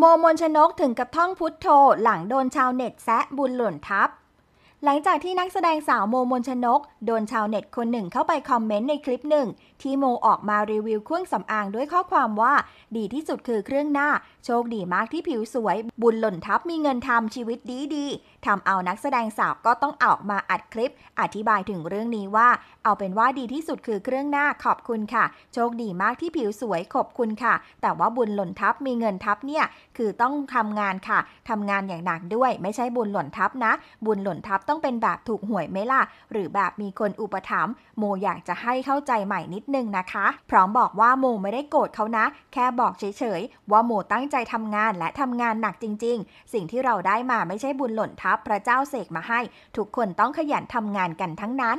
โมมนชนกถึงกับท่องพุทโธหลังโดนชาวเน็ตแซะบุญหล่นทับหลังจากที่นักแสดงสาวโมมนชนก โดนชาวเน็ตคนหนึ่งเข้าไปคอมเมนต์ในคลิปหนึ่ง ที่โมออกมารีวิวเครื่องสำอางด้วยข้อความว่า ดีที่สุดคือเครื่องหน้า โชคดีมากที่ผิวสวย บุญหล่นทับมีเงินทำชีวิตดีดีทำเอานักแสดงสาวก็ต้องออกมาอัดคลิป อธิบายถึงเรื่องนี้ว่า เอาเป็นว่าดีที่สุดคือเครื่องหน้าขอบคุณค่ะ โชคดีมากที่ผิวสวยขอบคุณค่ะ แต่ว่าบุญหล่นทับมีเงินทับเนี่ยคือต้องทำงานค่ะทำงานอย่างหนักด้วย ไม่ใช่บุญหล่นทับนะ บุญหล่นทับต้ององเป็นแบบถูกหวยไหมล่ะหรือแบบมีคนอุปถัมภ์โมอยากจะให้เข้าใจใหม่นิดนึงนะคะ พร้อมบอกว่าโมไม่ได้โกรธเขานะ แค่บอกเฉยๆว่าโมตั้งใจทำงานและทำงานหนักจริงๆ สิ่งที่เราได้มาไม่ใช่บุญหล่นทับพระเจ้าเสกมาให้ ทุกคนต้องขยันทำงานกันทั้งนั้น